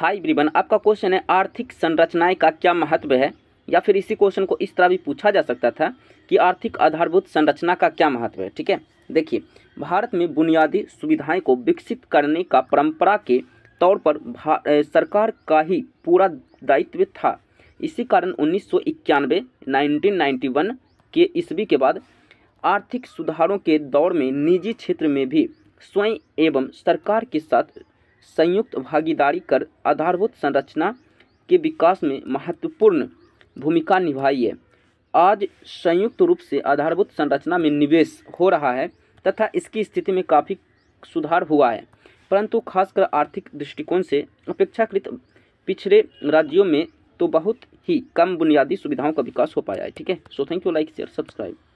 high ब्रिबन आपका question है आर्थिक संरचनाएं का क्या महत्व है या फिर इसी क्वेश्चन को इस तरह भी पूछा जा सकता था कि आर्थिक आधारभूत संरचना का क्या महत्व है ठीक है देखिए भारत में बुनियादी सुविधाएं को विकसित करने का परंपरा के तौर पर सरकार का ही पूरा दायित्व था इसी कारण उन्नीस सौ इक्यानवे के ईस्वी के बाद आर्थिक सुधारों के दौर में निजी क्षेत्र में भी स्वयं एवं सरकार के साथ संयुक्त भागीदारी कर आधारभूत संरचना के विकास में महत्वपूर्ण भूमिका निभाई है आज संयुक्त रूप से आधारभूत संरचना में निवेश हो रहा है तथा इसकी स्थिति में काफ़ी सुधार हुआ है परंतु खासकर आर्थिक दृष्टिकोण से अपेक्षाकृत पिछड़े राज्यों में तो बहुत ही कम बुनियादी सुविधाओं का विकास हो पाया है ठीक है so thank you like share subscribe